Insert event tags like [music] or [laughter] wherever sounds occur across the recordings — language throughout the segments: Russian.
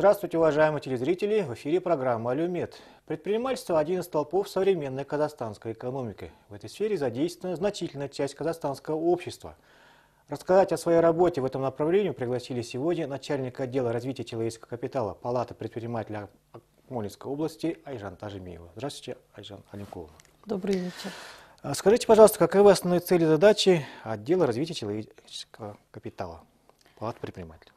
Здравствуйте, уважаемые телезрители! В эфире программа «Алюмет». Предпринимательство – один из толпов современной казахстанской экономики. В этой сфере задействована значительная часть казахстанского общества. Рассказать о своей работе в этом направлении пригласили сегодня начальника отдела развития человеческого капитала Палаты предпринимателя Акмолинской области Айжан Тажимиева. Здравствуйте, Айжан Аликовна. Добрый вечер. А скажите, пожалуйста, каковы основные цели и задачи отдела развития человеческого капитала Палаты предпринимателей?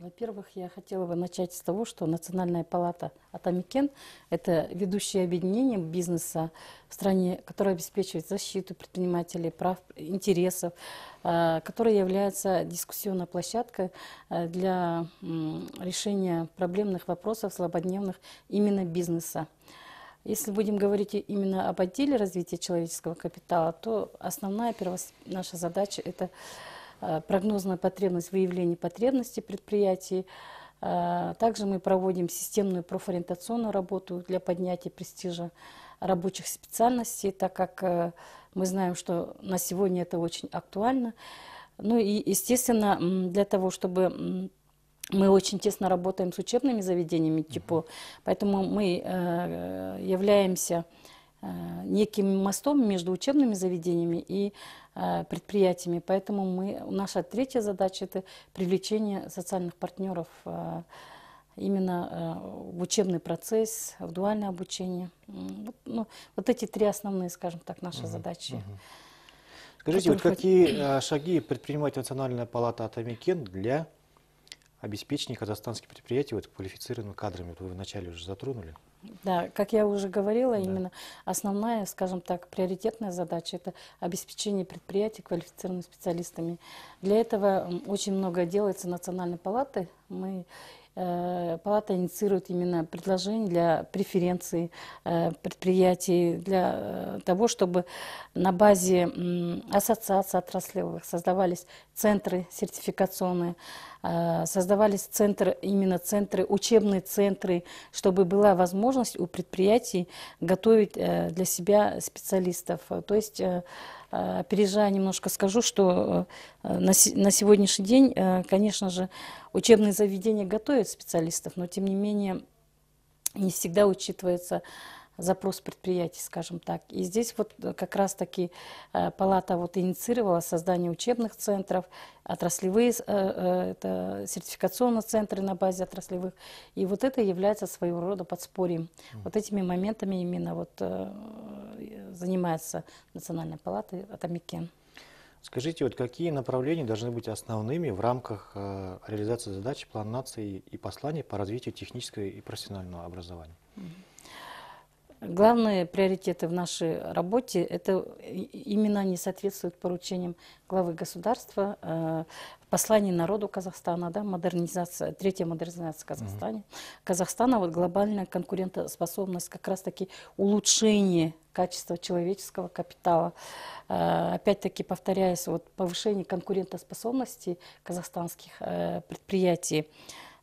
Во-первых, я хотела бы начать с того, что Национальная палата Атамикен – это ведущее объединение бизнеса в стране, которое обеспечивает защиту предпринимателей, прав, интересов, а, которое является дискуссионной площадкой а, для решения проблемных вопросов слабодневных именно бизнеса. Если будем говорить именно об отделе развития человеческого капитала, то основная наша задача – это Э, прогнозная потребность выявление потребностей предприятий. Э, также мы проводим системную профориентационную работу для поднятия престижа рабочих специальностей, так как э, мы знаем, что на сегодня это очень актуально. Ну и, естественно, для того, чтобы мы очень тесно работаем с учебными заведениями типа, поэтому мы являемся Э, неким мостом между учебными заведениями и э, предприятиями. Поэтому мы, наша третья задача – это привлечение социальных партнеров э, именно в учебный процесс, в дуальное обучение. Вот, ну, вот эти три основные, скажем так, наши угу, задачи. Угу. Скажите, вот какие шаги предпринимает Национальная палата Атамикен для обеспечения казахстанских предприятий вот, квалифицированными кадрами? Вот вы вначале уже затронули. Да, как я уже говорила, да. именно основная, скажем так, приоритетная задача – это обеспечение предприятий квалифицированными специалистами. Для этого очень много делается Национальной палаты. Мы Э, палата инициирует именно предложение для преференции э, предприятий, для э, того, чтобы на базе ассоциаций отраслевых создавались центры сертификационные, создавались центры, именно центры, учебные центры, чтобы была возможность у предприятий готовить для себя специалистов. То есть Э, опережая немножко скажу, что э, на, на сегодняшний день, э, конечно же, учебные заведения готовят специалистов, но тем не менее не всегда учитывается запрос предприятий, скажем так. И здесь вот э, как раз-таки э, палата вот инициировала создание учебных центров, отраслевые э, это сертификационные центры на базе отраслевых. И вот это является своего рода подспорьем. Вот этими моментами именно вот занимается Национальная палата Атамикен. Скажите, вот какие направления должны быть основными в рамках реализации задачи план нации и послания по развитию технического и профессионального образования? Mm -hmm. Главные приоритеты в нашей работе – это именно не соответствуют поручениям главы государства, э, послание народу Казахстана, да, модернизация, третья модернизация Казахстана. Mm Казахстана, вот глобальная конкурентоспособность, как раз-таки улучшение качества человеческого капитала. Э, опять-таки, повторяясь, вот повышение конкурентоспособности казахстанских э, предприятий.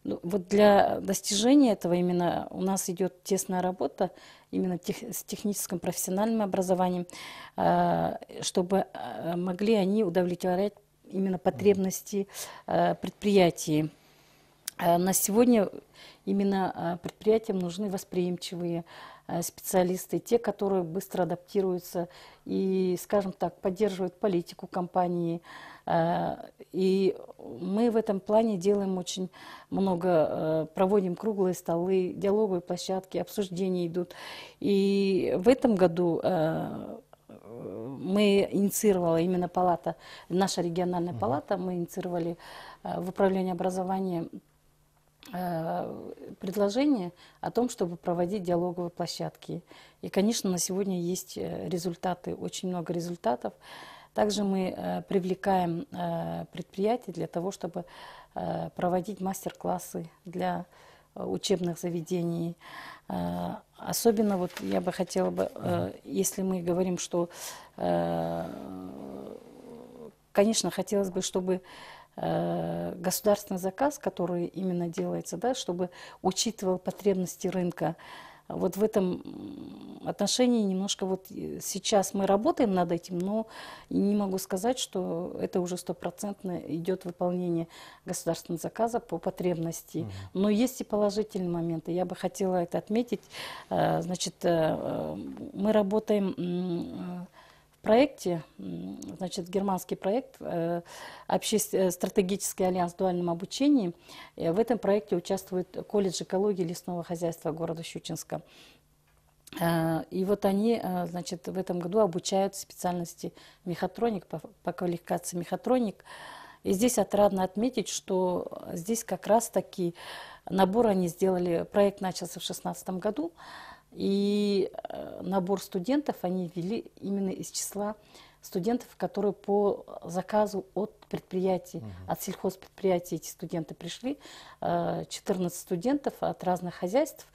Ну, вот для достижения этого именно у нас идет тесная работа именно тех, с техническим профессиональным образованием, а, чтобы а, могли они удовлетворять именно потребности а, предприятий. На сегодня именно предприятиям нужны восприимчивые Э, специалисты, те, которые быстро адаптируются и, скажем так, поддерживают политику компании. Э, и мы в этом плане делаем очень много, э, проводим круглые столы, диалоговые площадки, обсуждения идут. И в этом году мы инициировала именно палата, наша региональная палата, мы инициировали в управлении образования Э, предложение о том, чтобы проводить диалоговые площадки. И, конечно, на сегодня есть э, результаты, очень много результатов. Также мы э, привлекаем предприятия для того, чтобы проводить мастер-классы для учебных заведений. Особенно вот я бы хотела бы, если мы говорим, что, конечно, хотелось бы, чтобы Э, государственный заказ, который именно делается, да, чтобы учитывал потребности рынка. Вот в этом отношении немножко вот э, сейчас мы работаем над этим, но не могу сказать, что это уже стопроцентно идет выполнение государственного заказа по потребности. Угу. Но есть и положительные моменты. Я бы хотела это отметить. Э, значит, мы работаем проекте, значит, германский проект э, общество, э, «Стратегический альянс в дуальном обучении». Э, в этом проекте участвует колледж экологии и лесного хозяйства города Щучинска. И вот они, значит, в этом году обучают специальности мехатроник, по, по квалификации мехатроник. И здесь отрадно отметить, что здесь как раз-таки набор они сделали, проект начался в 2016 году, и набор студентов они вели именно из числа студентов, которые по заказу от предприятий, угу. от сельхозпредприятий эти студенты пришли, 14 э, студентов от разных хозяйств.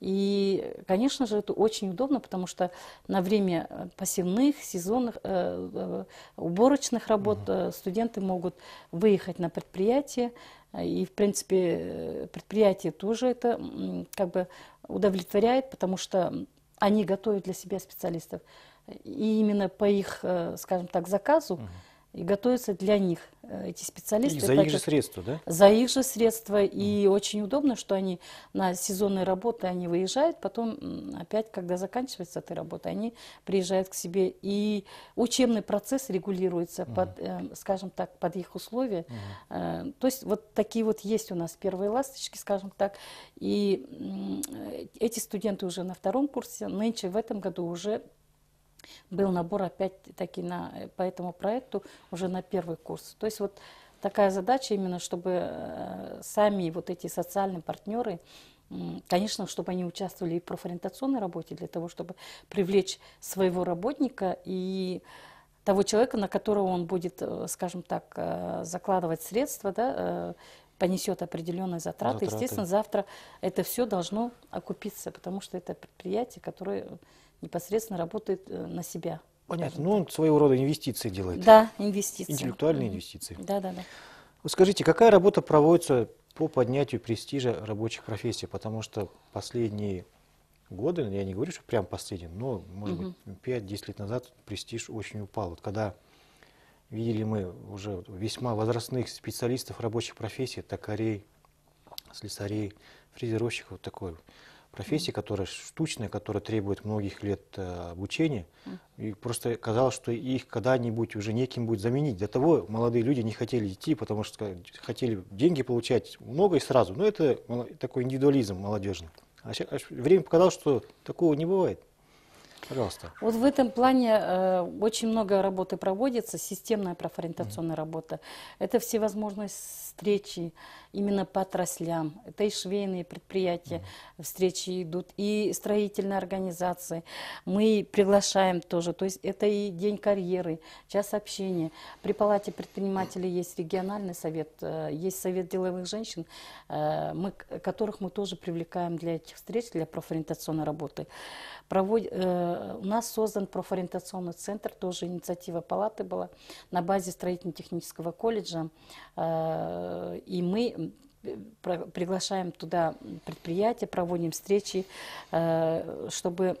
И, конечно же, это очень удобно, потому что на время э, посевных, сезонных, э, уборочных работ угу. студенты могут выехать на предприятие, и, в принципе, предприятие тоже это как бы удовлетворяет, потому что они готовят для себя специалистов. И именно по их, э, скажем так, заказу угу и готовятся для них э, эти специалисты. И за их же средства, да? За их же средства. И очень удобно, что они на сезонные работы они выезжают, потом опять, когда заканчивается эта работа, они приезжают к себе. И учебный процесс регулируется, mm. под, эм, скажем так, под их условия. Mm. то есть вот такие вот есть у нас первые ласточки, скажем так. И э, эти студенты уже на втором курсе, нынче в этом году уже был набор опять-таки на, э, по этому проекту уже на первый курс. То есть вот такая задача именно, чтобы э, сами вот эти социальные партнеры, конечно, чтобы они участвовали и в профориентационной работе, для того, чтобы привлечь своего работника и того человека, на которого он будет, э, скажем так, закладывать средства, да, понесет определенные затраты. затраты. Естественно, завтра это все должно окупиться, потому что это предприятие, которое непосредственно работает э, на себя. Понятно. Ну, он своего рода инвестиции делает. Да, инвестиции. Интеллектуальные инвестиции. Да, да, да. Вот скажите, какая работа проводится по поднятию престижа рабочих профессий? Потому что последние годы, я не говорю, что прям последние, но, может быть, 5-10 лет назад престиж очень упал. Вот когда видели мы уже весьма возрастных специалистов рабочих профессий, токарей, слесарей, фрезеровщиков, вот такой профессии, которая штучная, которая требует многих лет э, обучения. И просто казалось, что их когда-нибудь уже неким будет заменить. До того молодые люди не хотели идти, потому что хотели деньги получать много и сразу. Но это такой индивидуализм молодежный. А сейчас а время показало, что такого не бывает. Пожалуйста. Вот в этом плане э, очень много работы проводится, системная профориентационная mm-hmm. работа. Это всевозможные встречи, именно по отраслям. Это и швейные предприятия, mm -hmm. встречи идут, и строительные организации. Мы приглашаем тоже. То есть это и день карьеры, час общения. При палате предпринимателей есть региональный совет, э, есть совет деловых женщин, э, мы, которых мы тоже привлекаем для этих встреч, для профориентационной работы. Провод... Э, у нас создан профориентационный центр, тоже инициатива палаты была на базе строительно-технического колледжа. И мы приглашаем туда предприятия, проводим встречи, э, чтобы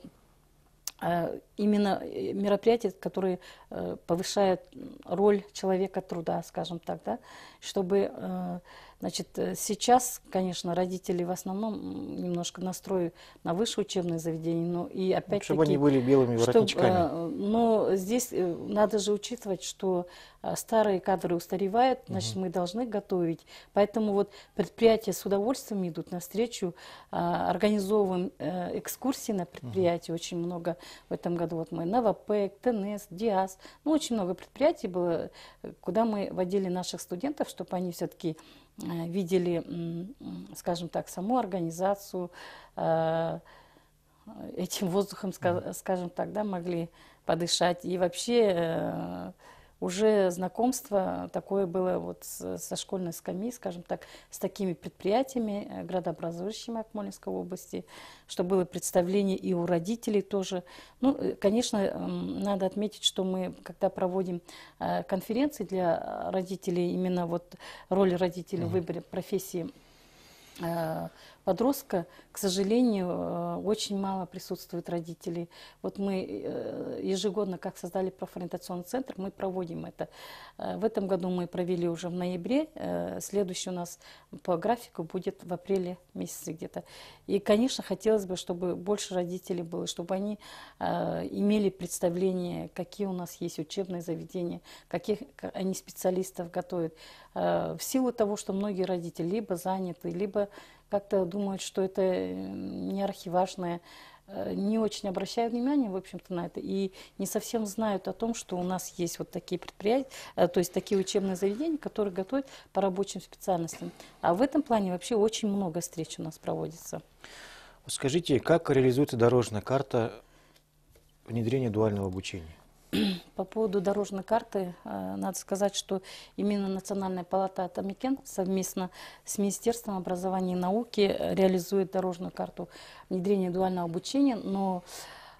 э, именно э, мероприятия, которые э, повышают роль человека труда, скажем так, да, чтобы, э, значит, сейчас, конечно, родители в основном немножко настрою на высшее учебное заведение, но и ну, опять-таки... Чтобы они были белыми воротничками. Чтобы, но здесь надо же учитывать, что старые кадры устаревают, значит, угу. мы должны готовить. Поэтому вот предприятия с удовольствием идут навстречу, а, организовываем экскурсии на предприятии, угу. очень много в этом году году вот мы Новопэк, ТНС, ДИАС, ну, очень много предприятий было, куда мы водили наших студентов, чтобы они все-таки э, видели, скажем так, саму организацию, э, этим воздухом, скажем так, да, могли подышать. И вообще э, уже знакомство такое было вот со школьной скамьи, скажем так, с такими предприятиями, э, градообразующими Акмолинской области, что было представление и у родителей тоже. Ну, э, конечно, надо отметить, что мы, когда проводим э, конференции для родителей, именно вот роль родителей в выборе профессии подростка, к сожалению, э, очень мало присутствует родителей. Вот мы э, ежегодно, как создали профориентационный центр, мы проводим это. Э, в этом году мы провели уже в ноябре. Следующий у нас по графику будет в апреле месяце где-то. И, конечно, хотелось бы, чтобы больше родителей было, чтобы они имели представление, какие у нас есть учебные заведения, каких они специалистов готовят. В силу того, что многие родители либо заняты, либо как-то думают, что это не архиважное, э, не очень обращают внимание, в общем-то, на это, и не совсем знают о том, что у нас есть вот такие предприятия, э, то есть такие учебные заведения, которые готовят по рабочим специальностям. А в этом плане вообще очень много встреч у нас проводится. Скажите, как реализуется дорожная карта внедрения дуального обучения? [clears throat] По поводу дорожной карты, э, надо сказать, что именно Национальная палата Атамикен совместно с Министерством образования и науки э, реализует дорожную карту внедрения дуального обучения, но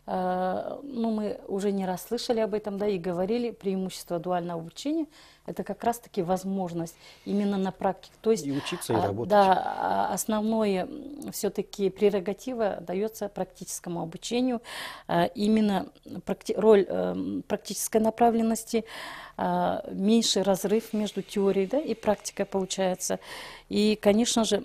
э, ну, мы уже не раз слышали об этом, да, и говорили преимущество дуального обучения – это как раз-таки возможность именно на практике. То есть, и учиться, и а, работать. Да, а, основное все-таки прерогатива дается практическому обучению. А, именно роль э, практической направленности, меньший разрыв между теорией да, и практикой получается. И, конечно же,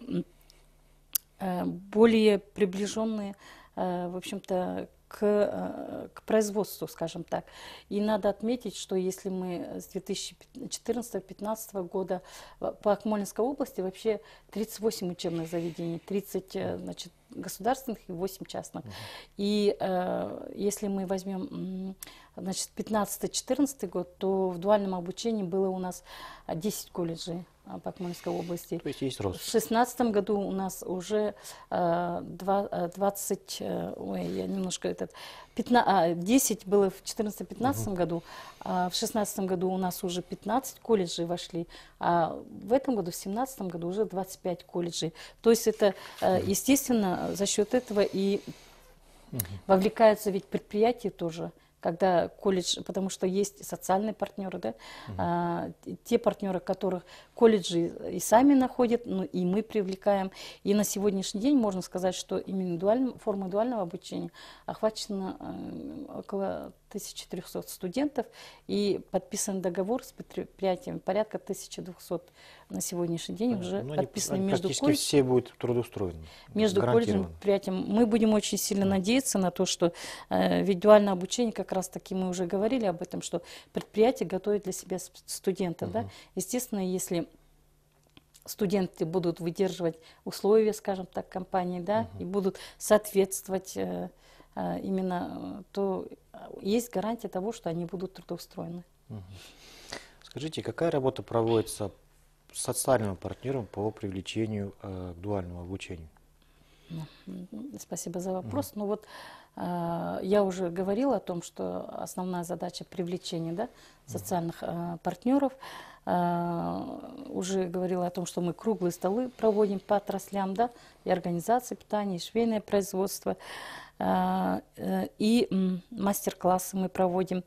э, более приближенные э, в общем-то, к, э, к производству, скажем так. И надо отметить, что если мы с 2014-2015 года э, по Акмолинской области вообще 38 учебных заведений, 30 э, значит, государственных и 8 частных. Угу. И э, если мы возьмем значит, 15-14 год, то в дуальном обучении было у нас 10 колледжей. Акмольской области. То есть есть рост. В 2016 году у нас уже 20, а, а, э, ой, я немножко этот, 15, 10 а, было в 2014-2015 угу. году, а в 2016 году у нас уже 15 колледжей вошли, а в этом году, в 2017 году уже 25 колледжей. То есть это, э, естественно, за счет этого и угу. вовлекаются ведь предприятия тоже когда колледж, потому что есть социальные партнеры, да, угу. а, те партнеры, которых колледжи и сами находят, ну и мы привлекаем. И на сегодняшний день можно сказать, что именно дуальным, форма дуального обучения охвачена э, около 1300 студентов и подписан договор с предприятиями порядка 1200 на сегодняшний день уже ну, подписаны они, между практически колледж... все будут трудоустроены. Между колледжем предприятием. Мы будем очень сильно да. надеяться на то, что э, ведь обучение, как раз таки мы уже говорили об этом, что предприятие готовит для себя студента. Угу. Да? Естественно, если студенты будут выдерживать условия, скажем так, компании, да, угу. и будут соответствовать э, Э, именно, э, то э, есть гарантия того, что они будут трудоустроены. Скажите, какая работа проводится социальным партнером по привлечению э, к дуальному обучению? Ну, спасибо за вопрос. Угу. Ну вот э, я уже говорила о том, что основная задача привлечения да, социальных э, партнеров. Э, уже говорила о том, что мы круглые столы проводим по отраслям да, и организации питания, и швейное производство. Э, а, э, и мастер-классы мы проводим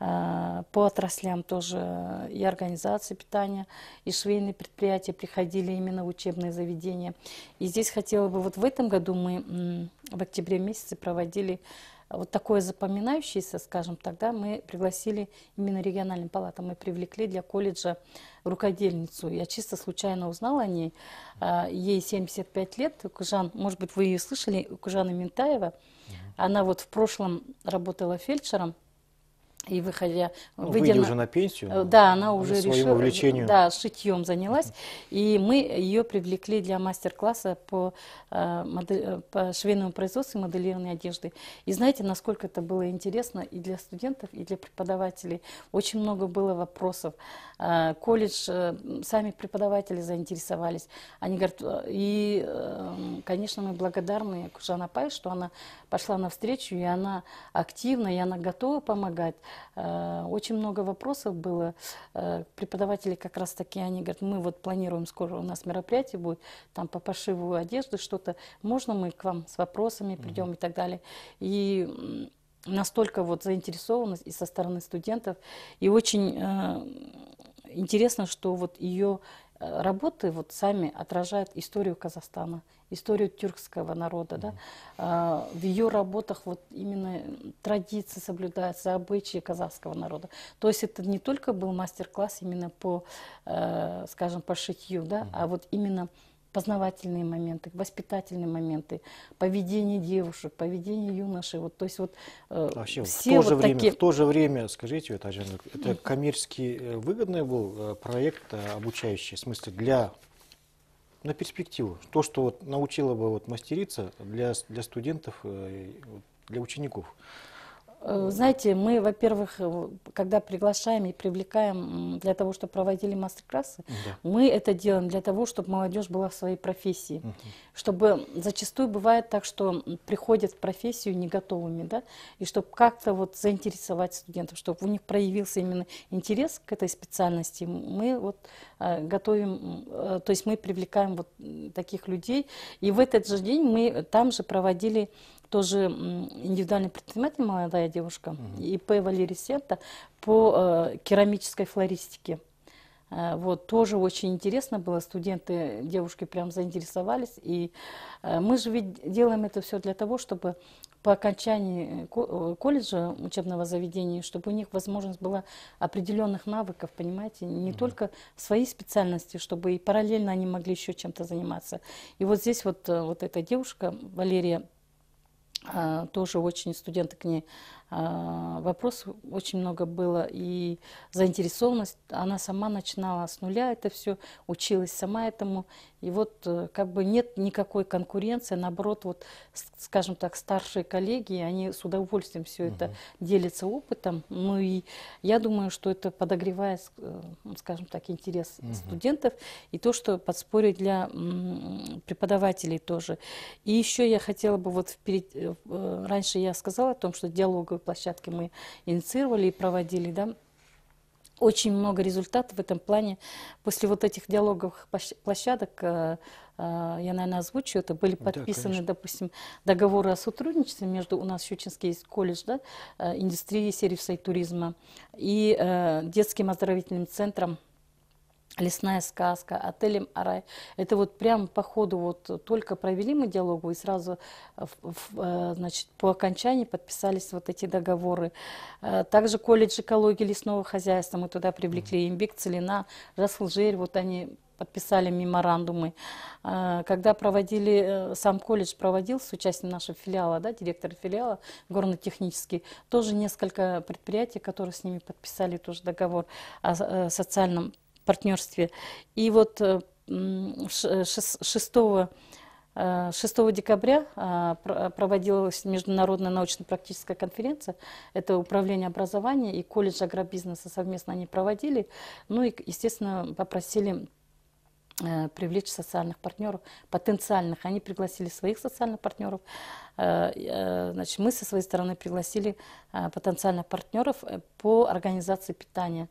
а, по отраслям тоже э, и организации питания, и швейные предприятия приходили именно в учебные заведения. И здесь хотела бы, вот в этом году мы в октябре месяце проводили вот такое запоминающееся, скажем тогда, мы пригласили именно региональным палатам, мы привлекли для колледжа рукодельницу. Я чисто случайно узнала о ней. А, ей 75 лет. Кужан, может быть, вы ее слышали, Кужана Ментаева. Она вот в прошлом работала фельдшером. И выходя, ну, выйдя на, уже на пенсию, э, да, она ну, уже решила, увлечению. да, шитьем занялась, и мы ее привлекли для мастер-класса по, э, модель, э, по швейному производству и моделированной одежды. И знаете, насколько это было интересно и для студентов, и для преподавателей. Очень много было вопросов. Колледж, сами преподаватели заинтересовались. Они говорят, и, эм, конечно, мы благодарны Кужанапай, что она пошла навстречу, и она активна, и она готова помогать. Э, очень много вопросов было. Э, преподаватели как раз таки, они говорят, мы вот планируем скоро у нас мероприятие будет, там по пошиву одежды что-то. Можно мы к вам с вопросами придем угу. и так далее. И настолько вот заинтересованность и со стороны студентов. И очень э, интересно, что вот ее работы вот сами отражают историю Казахстана историю тюркского народа. Да? А, в ее работах вот именно традиции соблюдаются, обычаи казахского народа. То есть это не только был мастер-класс именно по, э, скажем, по шитью, да? а вот именно познавательные моменты, воспитательные моменты, поведение девушек, поведение юношей. Вот, то есть вот э, Вообще, все в то, же время, такие... в то же время, скажите, это, это коммерчески э, выгодный был проект обучающий, в смысле для на перспективу. То, что вот научила бы вот мастерица для, для студентов, э, для учеников. Э, знаете, мы, во-первых, э, когда приглашаем и привлекаем для того, чтобы проводили мастер-классы, да. мы это делаем для того, чтобы молодежь была в своей профессии. Угу. Чтобы зачастую бывает так, что приходят в профессию не готовыми, да, и чтобы как-то вот заинтересовать студентов, чтобы у них проявился именно интерес к этой специальности, мы вот э, готовим, то есть мы привлекаем вот таких людей. И в этот же день мы там же проводили тоже индивидуальный предприниматель, молодая девушка, угу. ИП Валерий Сента по э, керамической флористике. Э, вот, тоже очень интересно было, студенты, девушки прям заинтересовались. И э, мы же ведь делаем это все для того, чтобы по окончании э, колледжа, учебного заведения, чтобы у них возможность была определенных навыков, понимаете, не угу. только свои специальности, чтобы и параллельно они могли еще чем-то заниматься. И вот здесь вот, вот эта девушка, Валерия а, тоже очень студенты к ней а, вопросов очень много было и заинтересованность. Она сама начинала с нуля это все, училась сама этому. И вот э, как бы нет никакой конкуренции, наоборот, вот, скажем так, старшие коллеги, они с удовольствием все угу. это делятся опытом. Ну и я думаю, что это подогревает, э, скажем так, интерес угу. студентов и то, что подспорье для преподавателей тоже. И еще я хотела бы вот вперед, э, раньше я сказала о том, что диалогов площадки мы инициировали и проводили, да, очень много результатов в этом плане. После вот этих диалоговых площадок, э, э, я, наверное, озвучу, это были подписаны, да, допустим, договоры о сотрудничестве между, у нас Щучинский есть колледж, да, э, индустрии, сервиса и туризма, и детским оздоровительным центром Лесная сказка, отелем Арай. Это вот прям по ходу вот только провели мы диалогу и сразу э, э, значит, по окончании подписались вот эти договоры. Э, также колледж экологии лесного хозяйства, мы туда привлекли имбик, целина, Жаслжирь, вот они подписали меморандумы. Когда проводили, сам колледж проводил с участием нашего филиала, да, директор филиала горно-технический, тоже несколько предприятий, которые с ними подписали тоже договор о социальном партнерстве. И вот 6, э, 6 э, э, декабря проводилась международная научно-практическая конференция. Это управление образования и колледж агробизнеса совместно они проводили. Ну и, естественно, попросили Э, привлечь социальных партнеров, потенциальных. Они пригласили своих социальных партнеров. Э, э, значит, мы со своей стороны пригласили потенциальных партнеров по организации питания.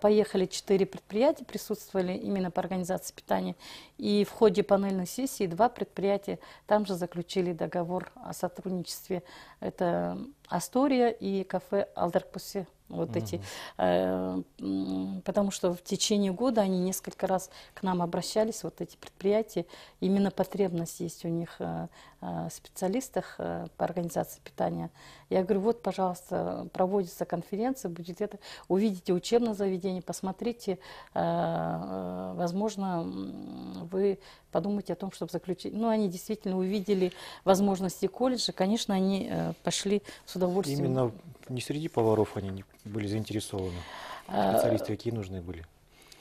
Поехали четыре предприятия, присутствовали именно по организации питания. И в ходе панельной сессии два предприятия там же заключили договор о сотрудничестве. Это Астория и кафе Алдаркпусе. Вот угу. эти, э, потому что в течение года они несколько раз к нам обращались, вот эти предприятия, именно потребность есть у них э, э специалистах э, по организации питания. Я говорю, вот, пожалуйста, проводится конференция, будет это, увидите учебное заведение, посмотрите, э, э возможно, вы подумайте о том, чтобы заключить. Ну, они действительно увидели возможности колледжа, конечно, они э, пошли с удовольствием. Именно не среди поваров они были заинтересованы? Э, Специалисты какие нужны были?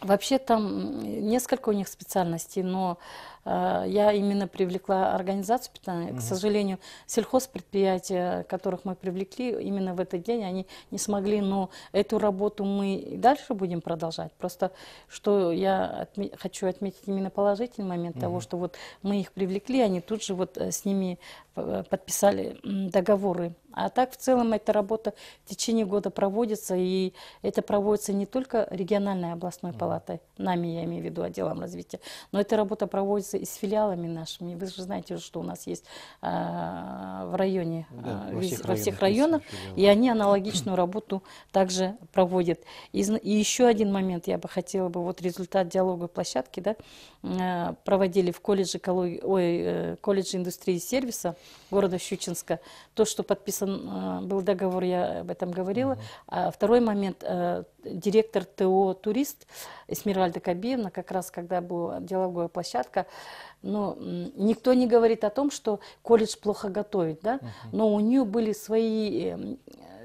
Вообще там несколько у них специальностей, но э, я именно привлекла организацию питания. Угу. К сожалению, сельхозпредприятия, которых мы привлекли именно в этот день, они не смогли, но эту работу мы и дальше будем продолжать. Просто что я отме хочу отметить именно положительный момент угу. того, что вот мы их привлекли, они тут же вот э, с ними э, подписали договоры а так в целом эта работа в течение года проводится, и это проводится не только региональной областной палатой, нами я имею в виду отделом а развития, но эта работа проводится и с филиалами нашими. Вы же знаете, что у нас есть а, в районе, да, а, во, всех во всех районах, районах и они аналогичную работу также проводят. И, и еще один момент я бы хотела бы, вот результат диалога площадки, да, а, проводили в колледже, ой, э, колледже индустрии и сервиса города Щучинска, то, что подписано подписан э, был договор, я об этом говорила. Mm -hmm. А второй момент, э, директор ТО «Турист» Эсмиральда Кабиевна, как раз когда была диалоговая площадка, но ну, никто не говорит о том, что колледж плохо готовит, да? Угу. но у нее были свои эм,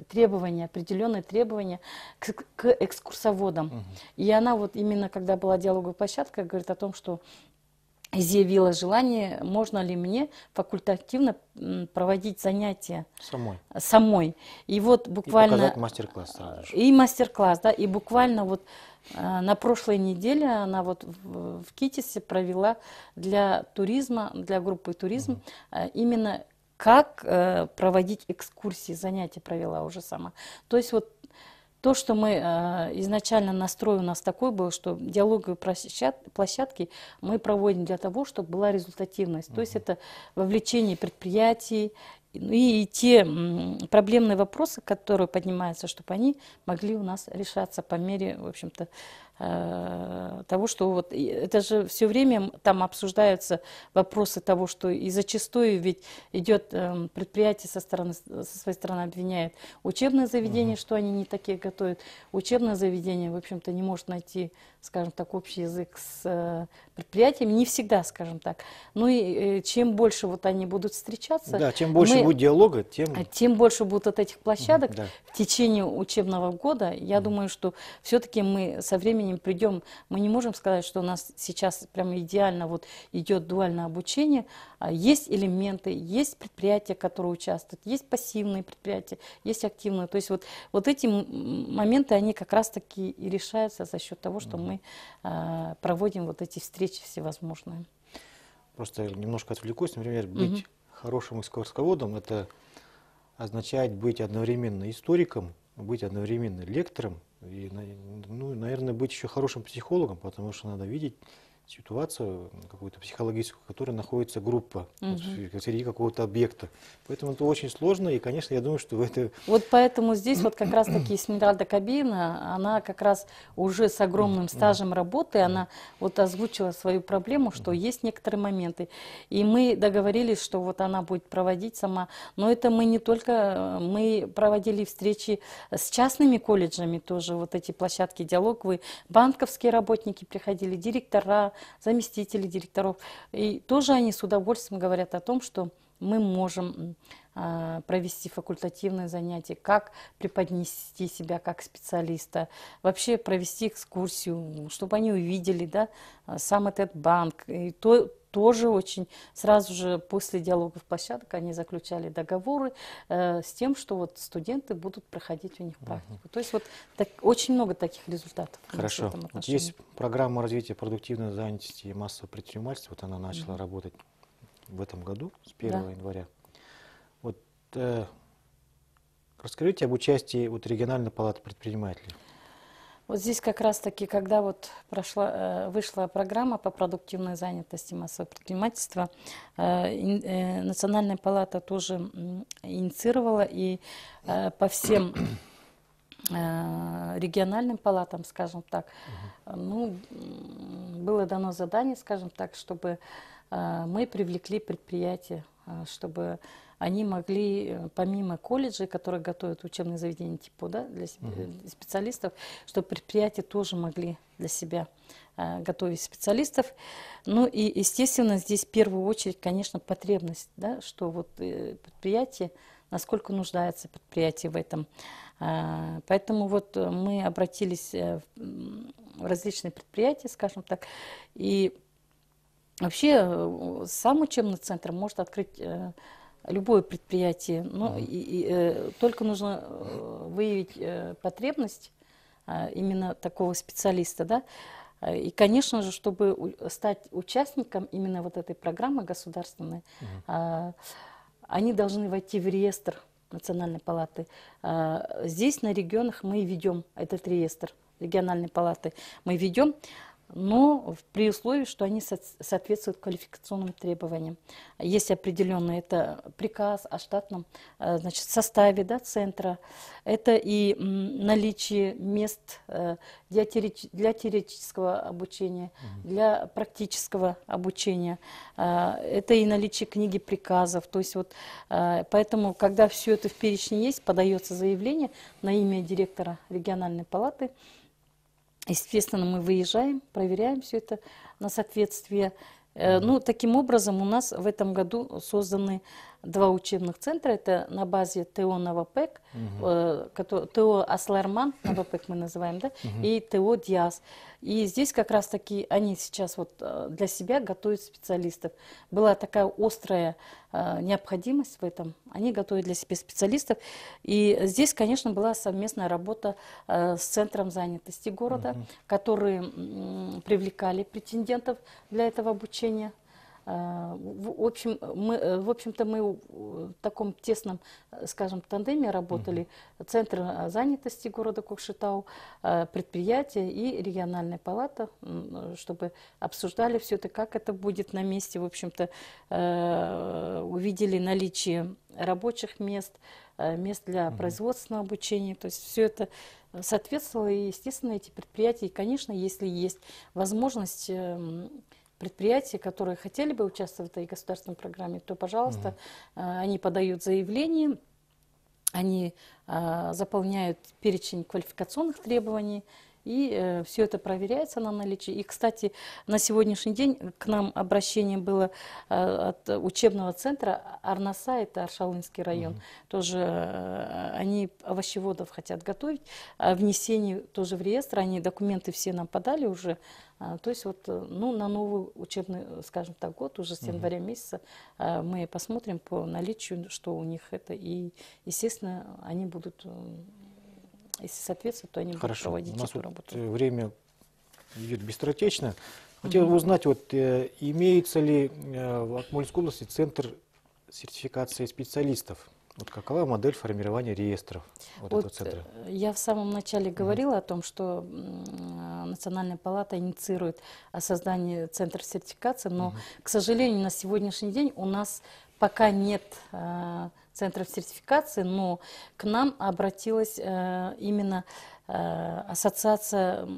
требования, определенные требования к, к экскурсоводам. Угу. И она вот именно, когда была диалоговая площадка, говорит о том, что изъявила желание, можно ли мне факультативно проводить занятия самой. самой. И вот буквально... И мастер-класс сразу же. И мастер-класс, да. И буквально вот а, на прошлой неделе она вот в, в Китисе провела для туризма, для группы туризм, угу. именно как э, проводить экскурсии, занятия провела уже сама. То есть вот то, что мы э, изначально настрой у нас такой был, что диалоговые площадки мы проводим для того, чтобы была результативность. Uh -huh. То есть это вовлечение предприятий, ну и те проблемные вопросы, которые поднимаются, чтобы они могли у нас решаться по мере, в общем-то, э, того, что вот это же все время там обсуждаются вопросы того, что и зачастую ведь идет эм, предприятие со стороны со своей стороны обвиняет учебное заведение, угу. что они не такие готовят. Учебное заведение, в общем-то, не может найти, скажем так, общий язык с э, предприятиями, не всегда, скажем так. Ну и э, чем больше вот они будут встречаться, да, чем больше мы будет диалога, тем... А, тем больше будет от этих площадок. Да. В течение учебного года, я mm. думаю, что все-таки мы со временем придем, мы не можем сказать, что у нас сейчас прямо идеально вот идет дуальное обучение. А есть элементы, есть предприятия, которые участвуют, есть пассивные предприятия, есть активные. То есть вот, вот эти моменты, они как раз-таки и решаются за счет того, что mm. мы а, проводим вот эти встречи всевозможные. Просто немножко отвлекусь, например, быть угу хорошим экскурсоводом это означает быть одновременно историком, быть одновременно лектором и, ну, наверное, быть еще хорошим психологом, потому что надо видеть ситуацию какую-то психологическую, в которой находится группа угу. вот, среди какого-то объекта. Поэтому это очень сложно, и, конечно, я думаю, что это... Вот поэтому здесь вот как [clears throat] раз-таки Смиральда Кабина, она как раз уже с огромным стажем работы, она вот озвучила свою проблему, что есть некоторые моменты. И мы договорились, что вот она будет проводить сама. Но это мы не только... Э, мы проводили встречи с частными колледжами тоже, вот эти площадки «Диалог», вы банковские работники приходили, директора, заместителей директоров. И тоже они с удовольствием говорят о том, что мы можем а, провести факультативные занятия, как преподнести себя как специалиста, вообще провести экскурсию, чтобы они увидели да, а, сам этот банк. И то, тоже очень сразу же после диалогов площадок они заключали договоры э, с тем, что вот студенты будут проходить у них практику. Угу. То есть вот так, очень много таких результатов. Хорошо. Вот есть программа развития продуктивной занятости и массового предпринимательства, вот она начала угу. работать в этом году, с 1 да. января. Вот э, расскажите об участии вот региональной палаты предпринимателей. Вот здесь как раз-таки, когда вот прошла, э, вышла программа по продуктивной занятости массового предпринимательства, э, э, Национальная палата тоже инициировала и по всем региональным палатам, скажем так, ну, было дано задание, скажем так, чтобы Э, мы привлекли предприятия, э, чтобы они могли, э, помимо колледжей, которые готовят учебные заведения типа да, для угу. специалистов, чтобы предприятия тоже могли для себя готовить специалистов. Ну и, естественно, здесь в первую очередь, конечно, потребность, да, что вот предприятие, насколько нуждается предприятие в этом. Поэтому вот мы обратились в различные предприятия, скажем так, и Вообще э, сам учебный центр может открыть э, любое предприятие, но ну, и, и, э, только нужно выявить потребность а, именно такого специалиста, да. И, конечно же, чтобы стать участником именно вот этой программы государственной, угу. они должны войти в реестр Национальной палаты. А, здесь на регионах мы ведем этот реестр региональной палаты. Мы ведем но при условии, что они соответствуют квалификационным требованиям. Есть определенный это приказ о штатном э, значит, составе да, центра, это и наличие мест э, для, теоретич для теоретического обучения, для практического обучения, э, это и наличие книги приказов. То есть вот, поэтому, когда все это в перечне есть, подается заявление на имя директора региональной палаты, Естественно, мы выезжаем, проверяем все это на соответствие. Э, ну, таким образом, у нас в этом году созданы два учебных центра. Это на базе ТО Новопек, угу. э, ТО Асларман, [coughs] Новопек мы называем, да, угу. и ТО Диас. И здесь как раз таки они сейчас вот э, для себя готовят специалистов. Была такая острая э, необходимость в этом. Они готовят для себя специалистов. И здесь, конечно, была совместная работа э, с Центром занятости города, угу. которые привлекали претендентов для этого обучения Э, в общем, э, мы, э, в общем-то, мы в таком тесном, скажем, тандеме работали. Угу. Центр занятости города Кокшетау, предприятие и региональная палата, чтобы обсуждали все это, как это будет на месте. В общем-то, увидели наличие рабочих мест, мест для производственного обучения. То есть все это соответствовало, и, естественно, эти предприятия. И, конечно, если есть возможность эм, предприятия, которые хотели бы участвовать в этой государственной программе, то, пожалуйста, угу. они подают заявление, они э, заполняют перечень квалификационных требований, и э, все это проверяется на наличие. И, кстати, на сегодняшний день к нам обращение было э, от учебного центра Арнаса, это Аршалынский район. Угу. Тоже э, они овощеводов хотят готовить. А внесение тоже в реестр, они документы все нам подали уже. А, то есть вот э, ну, на новый учебный, э, скажем так, год, уже с января угу. месяца а, мы посмотрим по наличию, что у них это. И, естественно, они будут если соответствует, то они будут Хорошо. проводить У нас эту вот работу. Э, время идет быстротечно. Хотел бы узнать, вот, э, имеется ли э, в Акмольской области центр сертификации специалистов? Вот какова модель формирования реестров вот, вот этого центра? Э, я в самом начале говорила mm о том, что э, Национальная палата инициирует о создании центра сертификации, но, mm-hmm. к сожалению, на сегодняшний день у нас пока нет э, центров сертификации, но к нам обратилась э, именно э, ассоциация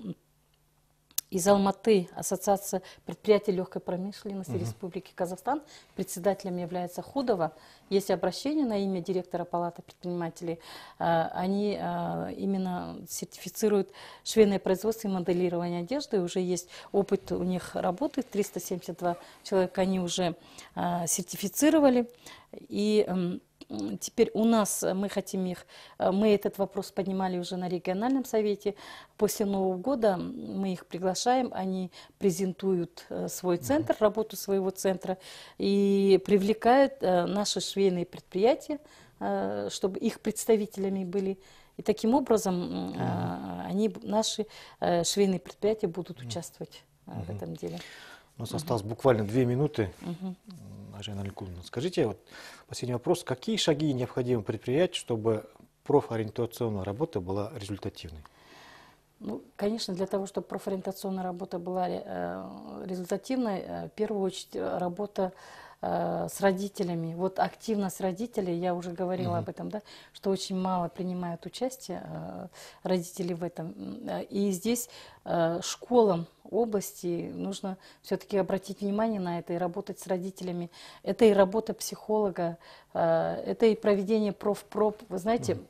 из Алматы, Ассоциация предприятий легкой промышленности угу. Республики Казахстан. Председателем является Худова есть обращение на имя директора палаты предпринимателей. А, они а, именно сертифицируют швейное производство и моделирование одежды. Уже есть опыт у них работы, 372 человека они уже а, сертифицировали. И Теперь у нас мы хотим их, мы этот вопрос поднимали уже на региональном совете. После Нового года мы их приглашаем, они презентуют э, свой центр, работу своего центра и привлекают э, наши шведы швейные предприятия, э, чтобы их представителями были. И таким образом э, они, наши э, швейные предприятия будут участвовать в этом деле. У нас осталось буквально две минуты. Ажина Алькуновна, скажите, вот последний вопрос. Какие шаги необходимо предпринять, чтобы профориентационная работа была результативной? Ну, конечно, для того, чтобы профориентационная работа была результативной, в первую очередь работа Э, с родителями. Вот активность родителей, я уже говорила угу. об этом, да, что очень мало принимают участие э, родители в этом. Э, и здесь школам области нужно все-таки обратить внимание на это и работать с родителями. Это и работа психолога, это и проведение профпроб. Вы знаете, угу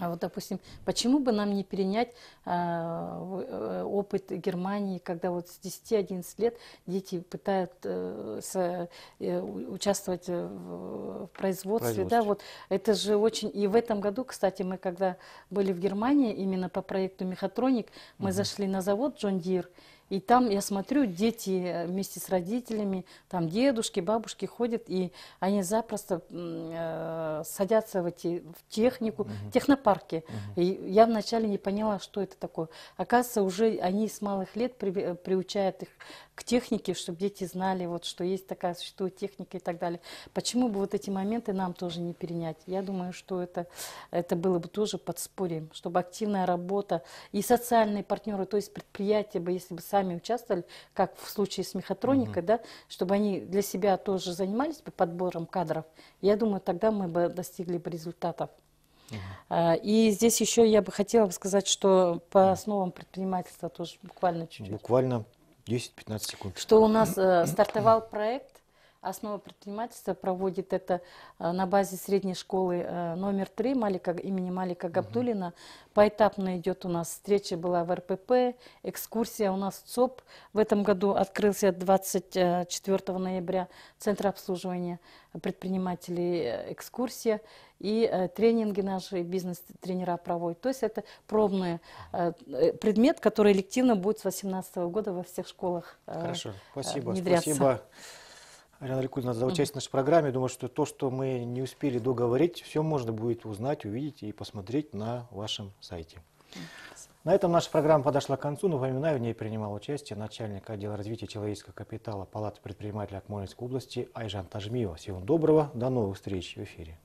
а вот, допустим, почему бы нам не перенять а, э, опыт Германии, когда вот с 10-11 лет дети пытаются э, э участвовать э, в, в производстве, производстве, да, вот это же очень... И в этом году, кстати, мы когда были в Германии, именно по проекту «Мехатроник», мы угу. зашли на завод «Джон Дир», и там я смотрю, дети э, вместе с родителями, там дедушки, бабушки ходят, и они запросто э, садятся в, эти, в технику, угу. в технопарке. Угу. И я вначале не поняла, что это такое. Оказывается, уже они с малых лет при, э, приучают их к технике, чтобы дети знали, вот, что есть такая, существует техника и так далее. Почему бы вот эти моменты нам тоже не перенять? Я думаю, что это, это было бы тоже подспорьем, чтобы активная работа и социальные партнеры, то есть предприятия бы, если бы сами сами участвовали, как в случае с мехатроникой, угу. да, чтобы они для себя тоже занимались бы подбором кадров, я думаю, тогда мы бы достигли бы результатов. А, и здесь еще я бы хотела сказать, что по основам предпринимательства тоже буквально чуть-чуть. Буквально 10-15 секунд. Что у нас э, [clears throat] стартовал проект Основа предпринимательства проводит это э, на базе средней школы э, номер три Малика, имени Малика Габдулина. Поэтапно идет у нас встреча была в РПП, экскурсия у нас в ЦОП. В этом году открылся 24 ноября Центр обслуживания предпринимателей э, экскурсия и э, тренинги наши бизнес-тренера проводят. То есть это пробный э, предмет, который элективно будет с 2018 года во всех школах э, Хорошо, спасибо, внедряться. спасибо. Алена Аликудина, за участие в нашей программе. Думаю, что то, что мы не успели договорить, все можно будет узнать, увидеть и посмотреть на вашем сайте. На этом наша программа подошла к концу. Напоминаю, в ней принимал участие начальник отдела развития человеческого капитала Палаты предпринимателей Акмолинской области Айжан Тажмио. Всего доброго, до новых встреч в эфире.